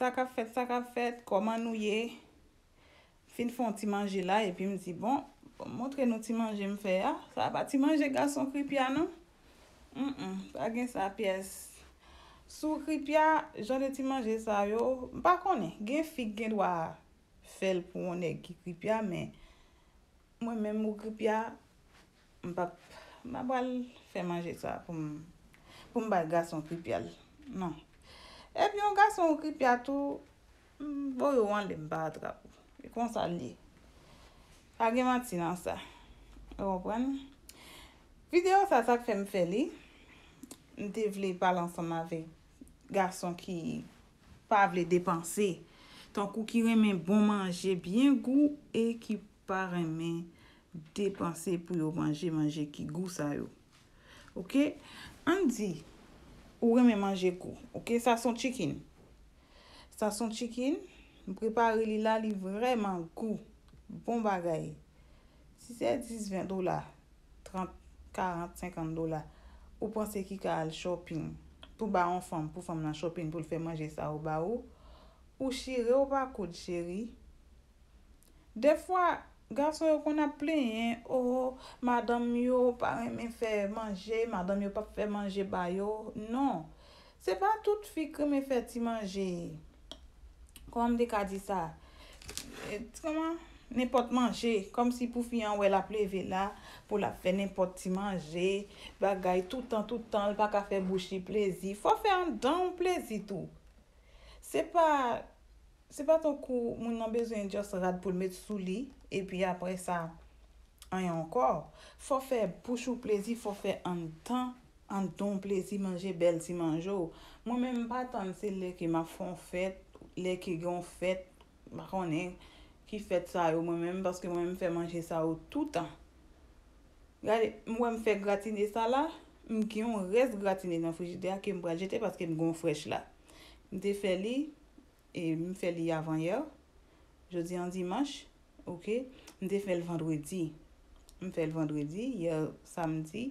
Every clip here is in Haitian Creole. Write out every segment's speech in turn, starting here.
Saka fèt, saka fèt, koma nou ye, fin fòn ti manje la, epi m zi, bon, moutre nou ti manje m fè ya, sa ba ti manje gason kripia nou? M, m, sa gen sa piès. Sou kripia, jane ti manje sa yo, m pa konen, gen fik gen do a fèl pou one ki kripia, men, mwen men mou kripia, m pa, m pa bal fè manje sa pou m, pou m ba gason kripial, nan. Epi yon gason ou ki piyato, mbo yon wan lem badra pou. E konsan li. A genman ti nan sa. E wakwane. Video sa sak fèm fèli. Nde vle pal ansan ma ve gason ki pa vle depanse. Ton kou ki remen bon manje, bien gou, e ki pa remen depanse pou yon manje manje ki gou sa yo. Ok? An di, an di, Ou reme manje kou. Ok. Sa son chikin. Sa son chikin. Mprepare li la li vreman kou. Bon bagay. Si se 10, 20 dola. 30, 40, 50 dola. Ou panse ki ka al shopping. Pou ba an fam. Pou fam nan shopping pou l fe manje sa ou ba ou. Ou shire ou pa kou de shiri. De fwa. Ganson yo kon ap plen yon, o, oh, madame yo pa men fè manje, madame yo pa fè manje bayo, non. Se pa tout fi ke men fè ti manje, kon m de ka di sa, eh, ne pot manje, kom si pou fi yon wè la pleve la, pou la fè ne pot ti manje, bagay tout an, tout an, l baka fè bouchi plezi, fò fè an don plezi tou. Se pa, se pa tou kou moun nan bezwen dios rad pou l met sou li, E pi apre sa, an yon kor. Fò fè bouchou plezi, fò fè an tan, an ton plezi manje bel si manjou. Mwen mwen patan se le ke ma fon fèt, le ke yon fèt, bakonen, ki fèt sa yo mwen mèm, baske mwen mwen fè manje sa yo toutan. Gade, mwen mwen fè gratine sa la, mwen ki yon res gratine nan fwijide a kem bradjetè baske mwen goun fwèch la. Mwen te fè li, mwen fè li avan yor, jodi an dimanj, ouke, mte fè l vendredi m fè l vendredi, yè samdi,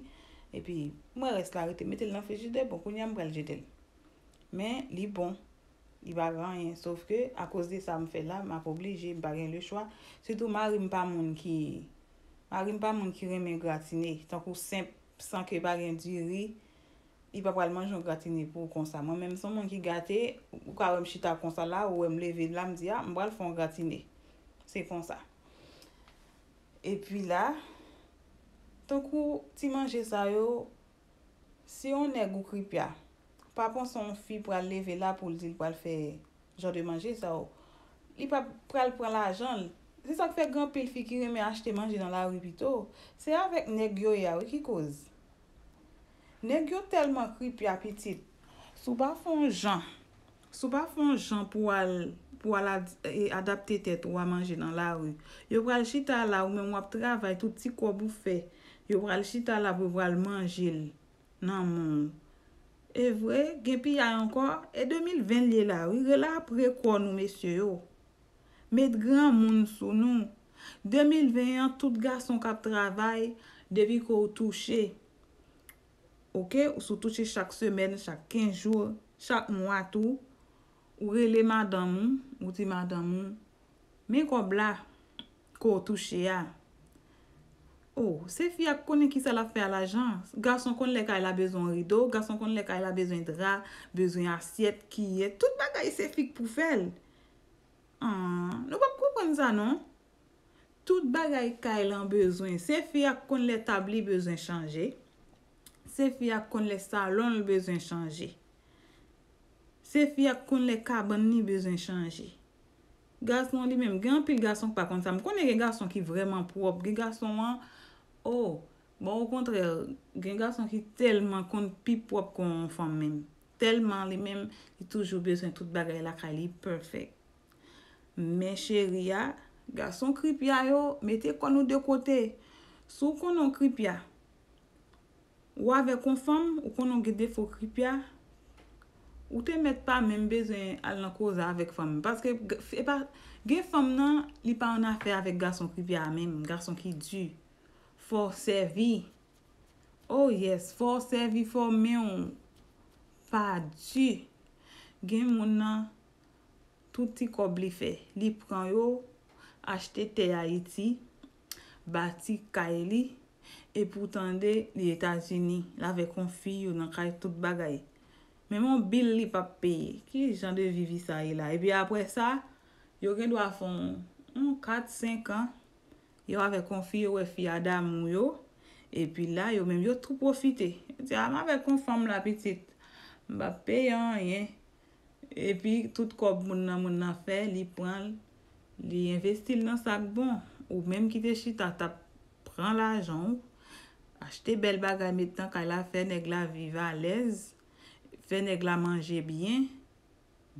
epi m wè res karete, m te l nan fè jèdè, bon kounè m wè l jèdè, men li bon li ba gran yè, sauf ke akos de sa m fè la, m ap oblijè m ba gen le chwa, sè tou m a rim pa moun ki, m a rim pa moun ki reme gratine, tan kou simp san ke ba gen diri i ba pral manjou gratine pou konsa m wèm son m wèm ki gate, ou ka wèm chita konsa la, ou wèm leve la, m di ya ah, m pral fon gratine, Se fon sa. E pi la, ton kou ti manje sa yo, se yon negou kripia, pa pon son fi pou al leve la pou l di l pou al fe jode manje sa yo, li pa pou al pren la ajan, se sa k fe gampi l fi kireme achete manje nan la wibito, se yon vek negyo ya we ki kouz. Negyo telman kripia petit, sou pa fon jan, sou pa fon jan pou al pou ala e, adapte tet ou a manje nan la ou. Yo pral chita la ou, men mwap travay, touti kwa boufe. Yo pral chita la pou pral manje. Nan moun. E vwe, genpi ya ankor, e 2020 li la ou, re la apre kon nou mesye yo. Met gran moun sou nou. 2021, touti gason kap travay, devik ou touche. Ou se touche chak semen, chak kinjou, chak mwatu, Ou re le madan moun, ou ti madan moun. Men kwa bla, kwa ou touche ya. Ou, oh, se fi ap konen ki sa la fe al ajan. Gason kon le ka el a bezon rido, gason kon le ka el a bezon dra, bezon asyet, kiye. Tout bagay se fik pou fel. An, ah, nou pa mkou konen sa non? Tout bagay ka el an bezon. Se fi ap kon le tabli, bezon chanje. Se fi ap kon le salon, bezon chanje. Se fya kon le kaban ni bezen chanji. Gason li menm, gen apil gason pa kontan. M konen gen gason ki vreman prop, gen gason man. Ou, oh, bon ou kontrel, gen gason ki telman kont pi prop kon fom menm. Telman li menm, ki toujou bezen tout bagay la kali, perfect. Men cherya, gason krip ya yo, mette kon ou de kote. Sou konon krip ya? Ou ave kon fom, ou konon gede fo krip ya? Ou te met pa menm bezwen al nan koza avèk fòm. Paske e gen fòm nan li pa ona fè avèk garson ki biya menm. Garson ki djou. Fòr servi. Oh yes. Fòr servi fòm menm. Fòr djou. Gen moun nan touti kob li fè. Li pran yo achte tè ya iti. Bati ka e li. E pou tande li etajini. La ve kon fi yo nan kay tout bagayi. Men mon bil li pa peye. Ki jan de vivi sa yi la? E pi apre sa, yo gen do a fon 4-5 an. Yo ave konfi yo we fi adam yo. E pi ah, la yo men yo tro profite. A man ave konform la pitit. Ba peye an yen. E pi tout kop moun nan moun nan fe. Li investil nan sak bon. Ou menm ki te chita ta pran la jan. Achete bel baga mi tan ka la fe neg la vive a lez. Fè neg la manje byen,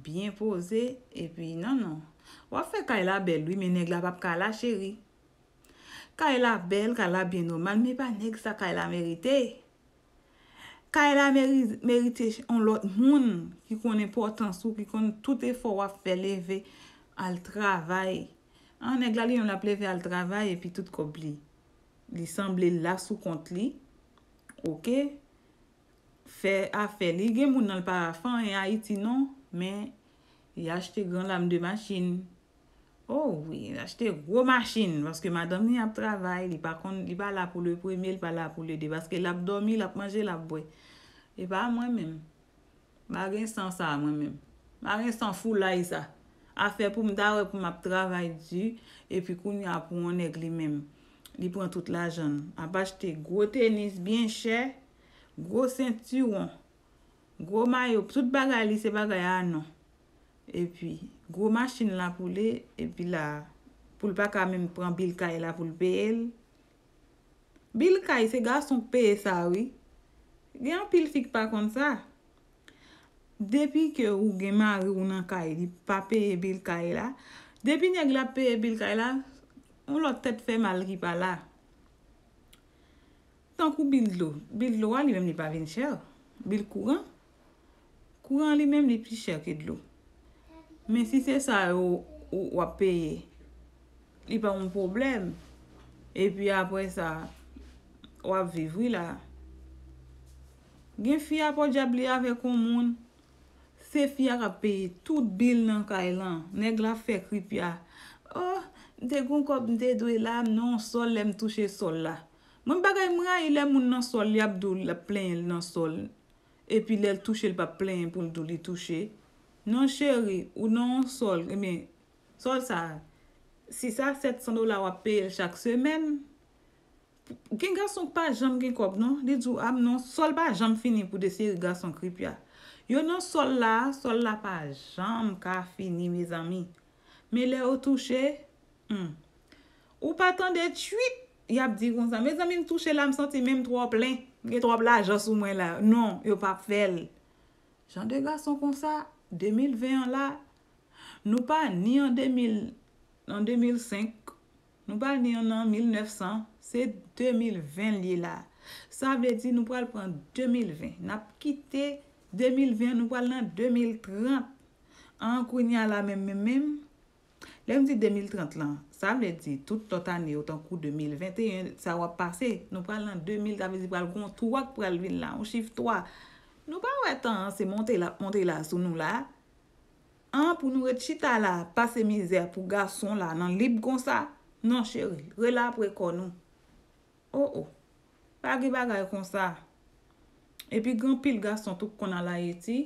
byen pose, epi nan nan. Wafè kaila e bel, lwi men neg la pap kala cheri. Kaila e bel, kaila e byen nomal, mi pa neg sa kaila merite. Kaila merite, an lot moun, ki konen portansou, ki konen tout efo waf fè leve al travay. An neg la li yon ap leve al travay, epi tout kop li. Li sanble la sou kont li, ok? Fè, a fè, li gen moun nan l parafan en Haiti, non? Men, li a jte gran lam de machin. Oh, Ou, li a jte gro machin, baske madam ni ap travay, li pa kon, li pa la pou lè, pou emè, li pa la pou lè de, baske la pou dormi, la pou manje, la pou bwe. Li pa a mwen men. Ma gen san sa a mwen men. Ma gen san foul la y sa. A fè pou mda wè pou m ap travay di, e pi kouni ap pou mwen ek li men. Li pren tout la jen. A pa jte gro tenis, bien chè, Gwo senturon, gwo mayop, sout bagay li se bagay anon. E pi, gwo masin la pou le, e pi la pou l pa kamem pran bil kaye la pou l pe el. Bil kaye se gwa son peye sa oui. Gyan pil fik pa kont sa. Depi ke ou genman rounan kaye di pa peye bil kaye la, depi nyè glap peye bil kaye la, ou lot tèt fe malri pa la. San kou bil dlo, bil dlo an li mem li pa vin chèl, bil kou an, kou an li mem li pi chèl ki dlo. Men si se sa yo wap peye, li pa moun problem, e pi apwe sa wap vivwi la. Gen fia pou diable ya vekoun moun, se fia ka peye, tout bil nan kay lan, ah. neg la fekri pya. Oh, de goun kop de dwe la, nan sol lem touche sol la. Mwen bagay mwa ilè moun nan sol, li ap dou la plen nan sol. Epi lè touche l pa plen pou l dou li touche. Nan chèri ou nan sol. Emen, eh sol sa. Si sa 700 do la wap pe chak semen. Gen gason pa jam gen kop non? Di djou am non sol pa jam fini pou dese yon gason krip ya. Yo nan sol la, sol la pa jam ka fini miz ami. Me lè ou touche. Hmm. Ou patan de tchuit. Yap di kon sa. Mes amin touche la, msante mèm tro plè. Mke tro plè, jò sou mwen la. Non, yo pa pfèl. Jan de ga son kon sa, 2020 la, nou pa ni an 2005, nou pa ni an 1900, se 2020 li la. Sa vè di nou pal pran 2020. Nap kite 2020, nou pal nan 2030. An kwen ya la mèm mèm mèm, lèm di 2030 lan. Sa mne di, tout ton tani otan kou 2021, sa wap pase, nou pral nan 2019 pral kon, tou wak pral vin la, ou chif 3. Nou pa wè tan se monte la sou nou la, an pou nou wè chita la, pase mizer pou gason la nan lip kon sa, nan chere, rela pre kon nou. Ou ou, pa giba gaya kon sa, epi gran pil gason tou kon nan la yeti.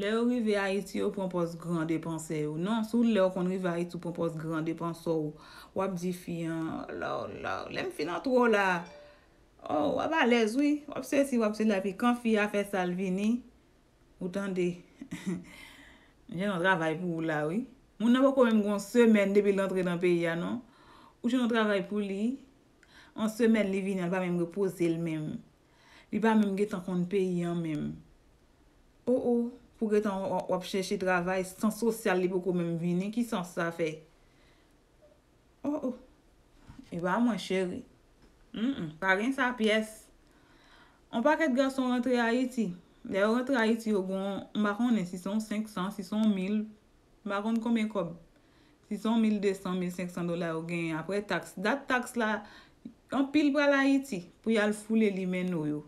Le ou rive a iti ou pou an pos grand depanse ou. Non, sou le ou kon rive a iti ou pou an pos grand depanse ou. Wap di fi an. La ou la ou. Le m finan tro la. Ou, oh, wap alez wii. Wap se si, wap se la pi. Kon fi a fe sal vini. Ou tan de. Jè nan travay pou wou la wii. Moun nan pou kon men gwen semen debi l antre dan peya non. Ou jè nan travay pou li. An semen li vini an pa men repose l men. Li pa men gwen tan kon peyan men. Ou oh, ou. Oh. pou gè tan wap chèche travay, sans sosyal li pou kou mèm vini, ki sans sa fè. Oh oh, e ba mwen chèri. M, m, pa gen sa piès. An pa kèd gè son rentre a Iti, lè ou rentre a Iti yo goun, maron e 600, 500, 600, 1000, maron kome kob? 600, 1000, 200, 1000, 500 dola yo gen, apre taks. Dat taks la, an pil pral a Iti, pou yal foule li men nou yo.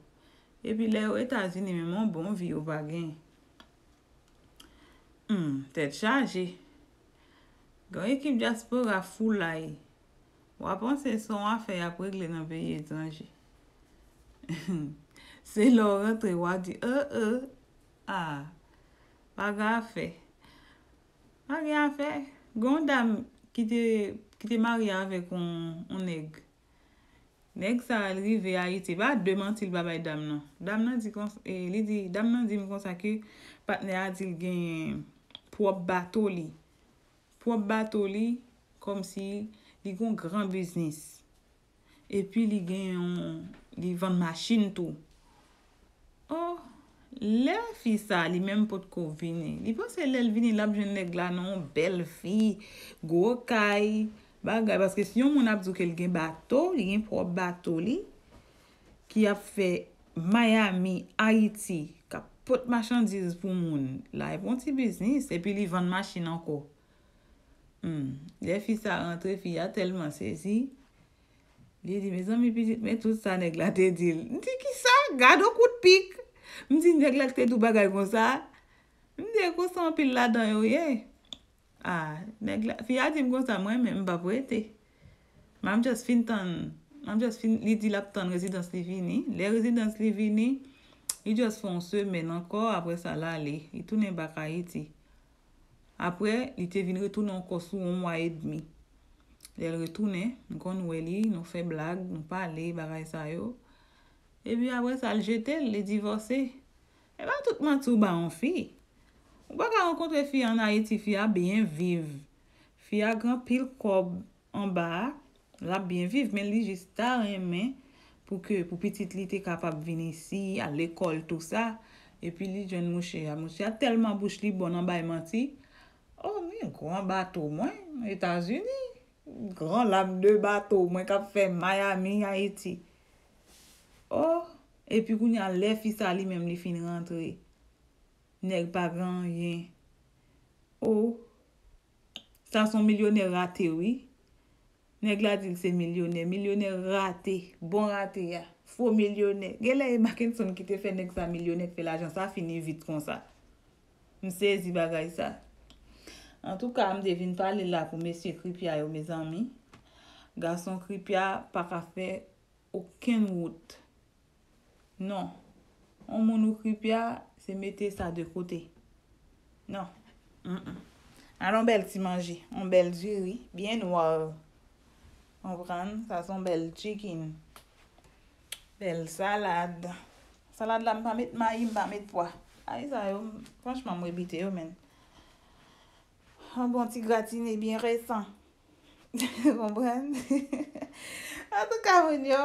E pi lè ou etazine mèm an bon vi yo pa gen. Hmm, Tete chanje. Gon ekip diaspor a ful la yi. E. Waponsen son a fe apre glen apen yi etanje. Se lor tre wak di e e a. Waga a fe. A gen a fe. Gon dam ki te marian vek on neg. Neg sa rive a yi te ba deman til babay dam nan. Dam nan di e, m konsa ki patne a til gen yi. Pwa bato li. Pwa bato li, kom si li kon gran biznis. E pi li gen yon, li vande machin tou. Oh, lè fi sa, li menm pot kon vini. Li pou se lè vini labjen neg la nan bel fi, gwo kay, bagay. Paske si yon moun apzou ke li gen bato, li gen pwa bato li, ki ap fe Miami, Haiti. Pot machandiz pou moun. La e pon ti biznis. E pi li van machin anko. Hmm, le fi sa rentre fi ya telman sezi. Li e di me zan mi pi dit me tout sa negla te dil. Ni ki sa? Gado kout pik. Mi di negla te dou bagay kon sa. Mi di e kon san pil la dan yo ye. A negla. Fi ya di mkon sa mwen me mbapwete. Ma m jas fin ton. Ma m jas fin li dil ap ton rezidans li vini. Le rezidans li vini. I jòs fon semen ankor apre sa la li. I tounen baka iti. Apre, li te vin retounen ankosou anwa edmi. Li el retounen, nou kon nou eli, nou fe blag, nou pale, baray sa yo. Ebi, apre sa al jetel, li divorse. Eba, tout man tou ba anfi. Ou baka ankontwe fi anayeti, fi a bien viv. Fi a gran pil kob anba. La bien viv, men li jistare men. pou ke pou pitit li te kapap vini si, al ekol tout sa. Epi li, jen mouche, a mouche, a telman bouch li bon anbayman ti. Oh, mi yon kwan bato mwen, Etasuni. Kwan lam de bato mwen kap fe Miami, Haiti. Oh, epi kwen yon lef isa li menm li fin rentre. Nek pa gran yon. Oh, sa son milyonè rate wè. Nèk la dil se milyonè, milyonè rate, bon rate ya. Fou milyonè. Gè lè yè makèn son ki te fè nèk sa milyonè kwe la jan, sa fini vit kon sa. Mse zi bagay sa. An tou ka, mde vin pal lè la pou mè sye kripia yo mè zanmi. Gason kripia pa ka fè okèn wout. Non. An moun ou kripia se mette sa de kote. Non. An an bel ti manje, an bel ziwi, bien waw. Ponpren, sa son bel chikin. Bel salade. Salade la m pa met mayi, m pa met fwa. Ay, sa yon, panchman m wè bitè yon men. An bon ti gratine, bin resan. Ponpren. An tou ka voun yon.